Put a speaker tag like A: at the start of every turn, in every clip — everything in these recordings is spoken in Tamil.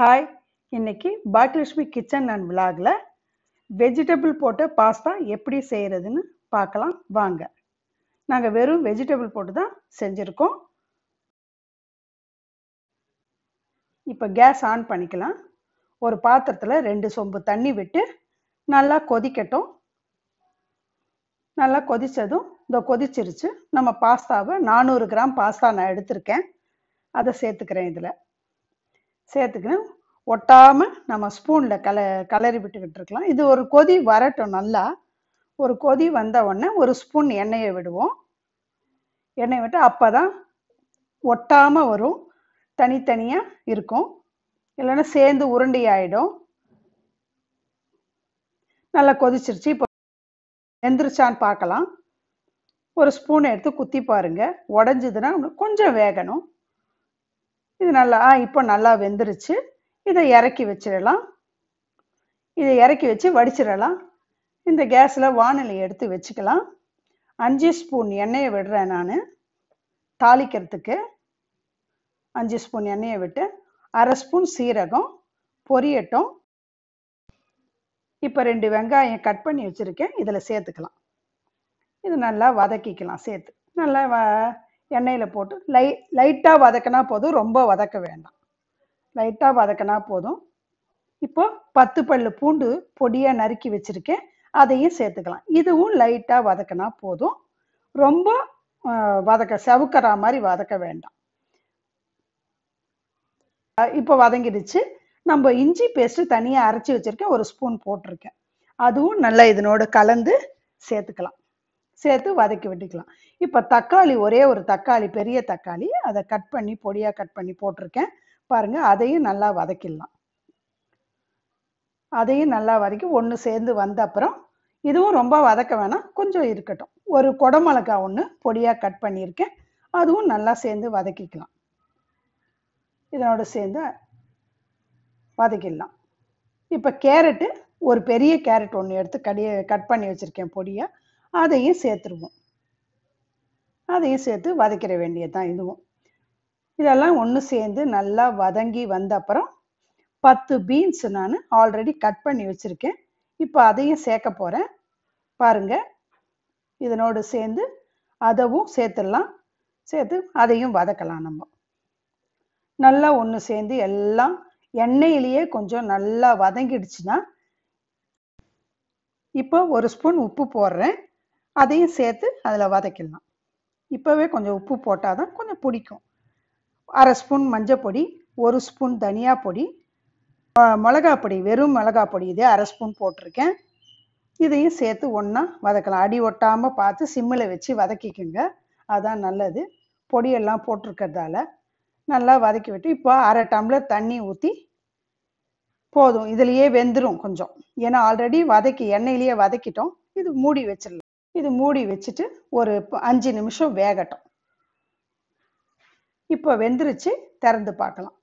A: ஹாய் இன்னைக்கு பாக்யலட்சுமி கிச்சன் அண்ட் விலாகில் வெஜிடபிள் போட்டு பாஸ்தா எப்படி செய்கிறதுன்னு பார்க்கலாம் வாங்க நாங்கள் வெறும் வெஜிடபிள் போட்டு தான் செஞ்சுருக்கோம் இப்போ கேஸ் ஆன் பண்ணிக்கலாம் ஒரு பாத்திரத்தில் ரெண்டு சொம்பு தண்ணி விட்டு நல்லா கொதிக்கட்டும் நல்லா கொதித்ததும் இந்த கொதிச்சிருச்சு நம்ம பாஸ்தாவை நானூறு கிராம் பாஸ்தா நான் எடுத்திருக்கேன் அதை சேர்த்துக்கிறேன் இதில் சேர்த்துக்கணும் ஒட்டாமல் நம்ம ஸ்பூனில் கல கலரி விட்டுக்கிட்டு இருக்கலாம் இது ஒரு கொதி வரட்டும் நல்லா ஒரு கொதி வந்த உடனே ஒரு ஸ்பூன் எண்ணெயை விடுவோம் எண்ணெய் விட்டு அப்போ தான் ஒட்டாமல் வரும் தனித்தனியாக இருக்கும் இல்லைன்னா சேர்ந்து உருண்டி ஆகிடும் நல்லா கொதிச்சிருச்சு இப்போ எந்திரிச்சான்னு பார்க்கலாம் ஒரு ஸ்பூனை எடுத்து குத்தி பாருங்கள் உடஞ்சதுன்னா கொஞ்சம் வேகணும் இது நல்லா இப்போ நல்லா வெந்துருச்சு இதை இறக்கி வச்சிடலாம் இதை இறக்கி வச்சு வடிச்சிடலாம் இந்த கேஸில் வானிலை எடுத்து வச்சுக்கலாம் அஞ்சு ஸ்பூன் எண்ணெயை விடுறேன் நான் தாளிக்கிறதுக்கு அஞ்சு ஸ்பூன் எண்ணெயை விட்டு அரை ஸ்பூன் சீரகம் பொரியட்டும் இப்போ ரெண்டு வெங்காயம் கட் பண்ணி வச்சுருக்கேன் இதில் சேர்த்துக்கலாம் இது நல்லா வதக்கிக்கலாம் சேர்த்து நல்லா வ எண்ணெயில் போட்டு லை லைட்டாக வதக்கினா போதும் ரொம்ப வதக்க வேண்டாம் லைட்டாக வதக்கினா போதும் இப்போ பத்து பல்லு பூண்டு பொடியாக நறுக்கி வச்சுருக்கேன் அதையும் சேர்த்துக்கலாம் இதுவும் லைட்டாக வதக்கினா போதும் ரொம்ப வதக்க செவுக்கிற மாதிரி வதக்க வேண்டாம் இப்போ வதங்கிடுச்சு நம்ம இஞ்சி பேஸ்ட்டு தனியாக அரைச்சி வச்சுருக்கேன் ஒரு ஸ்பூன் போட்டிருக்கேன் அதுவும் நல்லா இதனோடு கலந்து சேர்த்துக்கலாம் சேர்த்து வதக்கி விட்டுக்கலாம் இப்போ தக்காளி ஒரே ஒரு தக்காளி பெரிய தக்காளி அதை கட் பண்ணி பொடியாக கட் பண்ணி போட்டிருக்கேன் பாருங்கள் அதையும் நல்லா வதக்கிடலாம் அதையும் நல்லா வதக்கி ஒன்று சேர்ந்து வந்த அப்புறம் இதுவும் ரொம்ப வதக்க வேணாம் கொஞ்சம் இருக்கட்டும் ஒரு குடமிளகா ஒன்று பொடியாக கட் பண்ணியிருக்கேன் அதுவும் நல்லா சேர்ந்து வதக்கிக்கலாம் இதனோட சேர்ந்து வதக்கிடலாம் இப்போ கேரட்டு ஒரு பெரிய கேரட் ஒன்று எடுத்து கடிய கட் பண்ணி வச்சுருக்கேன் பொடியாக அதையும் சேர்த்துருவோம் அதையும் சேர்த்து வதக்கிற வேண்டியது தான் இதுவும் இதெல்லாம் ஒன்று சேர்ந்து நல்லா வதங்கி வந்த அப்புறம் பத்து பீன்ஸ் நான் ஆல்ரெடி கட் பண்ணி வச்சுருக்கேன் இப்போ அதையும் சேர்க்க போகிறேன் பாருங்கள் இதனோடு சேர்ந்து அதவும் சேர்த்துடலாம் சேர்த்து அதையும் வதக்கலாம் நம்ம நல்லா ஒன்று சேர்ந்து எல்லாம் எண்ணெயிலேயே கொஞ்சம் நல்லா வதங்கிடுச்சுன்னா இப்போ ஒரு ஸ்பூன் உப்பு போடுறேன் அதையும் சேர்த்து அதில் வதக்கிடலாம் இப்போவே கொஞ்சம் உப்பு போட்டால் தான் கொஞ்சம் பிடிக்கும் அரை ஸ்பூன் மஞ்சள் பொடி ஒரு ஸ்பூன் தனியா பொடி மிளகா பொடி வெறும் மிளகா பொடி இதே அரை ஸ்பூன் போட்டிருக்கேன் இதையும் சேர்த்து ஒன்றா வதக்கலாம் அடி ஒட்டாமல் பார்த்து சிம்மில் வச்சு வதக்கிக்குங்க அதான் நல்லது பொடியெல்லாம் போட்டிருக்கிறதால நல்லா வதக்கி விட்டு இப்போ அரை டம்ளர் தண்ணி ஊற்றி போதும் இதுலேயே வெந்துடும் கொஞ்சம் ஏன்னா ஆல்ரெடி வதக்கி எண்ணெயிலேயே வதக்கிட்டோம் இது மூடி வச்சிடலாம் இது மூடி வச்சுட்டு ஒரு அஞ்சு நிமிஷம் வேகட்டும் இப்போ வெந்துருச்சு திறந்து பார்க்கலாம்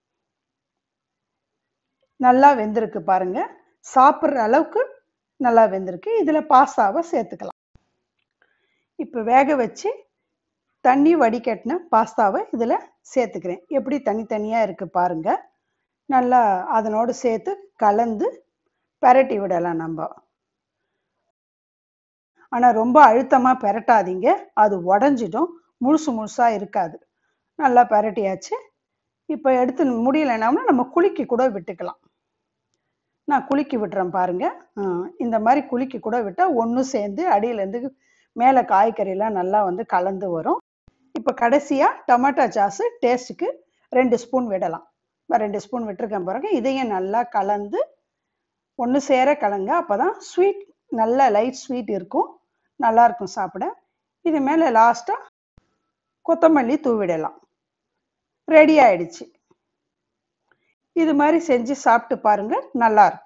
A: நல்லா வெந்திருக்கு பாருங்க சாப்பிட்ற அளவுக்கு நல்லா வெந்திருக்கு இதில் பாஸ்தாவை சேர்த்துக்கலாம் இப்போ வேக வச்சு தண்ணி வடிகட்டின பாஸ்தாவை இதில் சேர்த்துக்கிறேன் எப்படி தனித்தனியாக இருக்குது பாருங்கள் நல்லா அதனோடு சேர்த்து கலந்து பரட்டி விடலாம் நம்ம ஆனால் ரொம்ப அழுத்தமாக பெரட்டாதீங்க அது உடஞ்சிடும் முழுசு முழுசாக இருக்காது நல்லா பெரட்டியாச்சு இப்போ எடுத்து முடியலைனாம்னா நம்ம குலுக்கி கூட விட்டுக்கலாம் நான் குலுக்கி விட்டுறேன் பாருங்க இந்த மாதிரி குலுக்கி கூட விட்டால் ஒன்று சேர்ந்து அடியிலேருந்து மேலே காய்கறிலாம் நல்லா வந்து கலந்து வரும் இப்போ கடைசியாக டொமேட்டோ சாஸு டேஸ்ட்டுக்கு ரெண்டு ஸ்பூன் விடலாம் ரெண்டு ஸ்பூன் விட்டுருக்கேன் பிறகு இதையும் நல்லா கலந்து ஒன்று சேர கலங்க அப்போ தான் ஸ்வீட் நல்ல லைட் ஸ்வீட் இருக்கும் நல்லாயிருக்கும் சாப்பிட இது மேலே லாஸ்ட்டாக கொத்தமல்லி தூவிடலாம் ரெடி ஆயிடுச்சு இது மாதிரி செஞ்சு சாப்பிட்டு பாருங்கள் நல்லாயிருக்கும்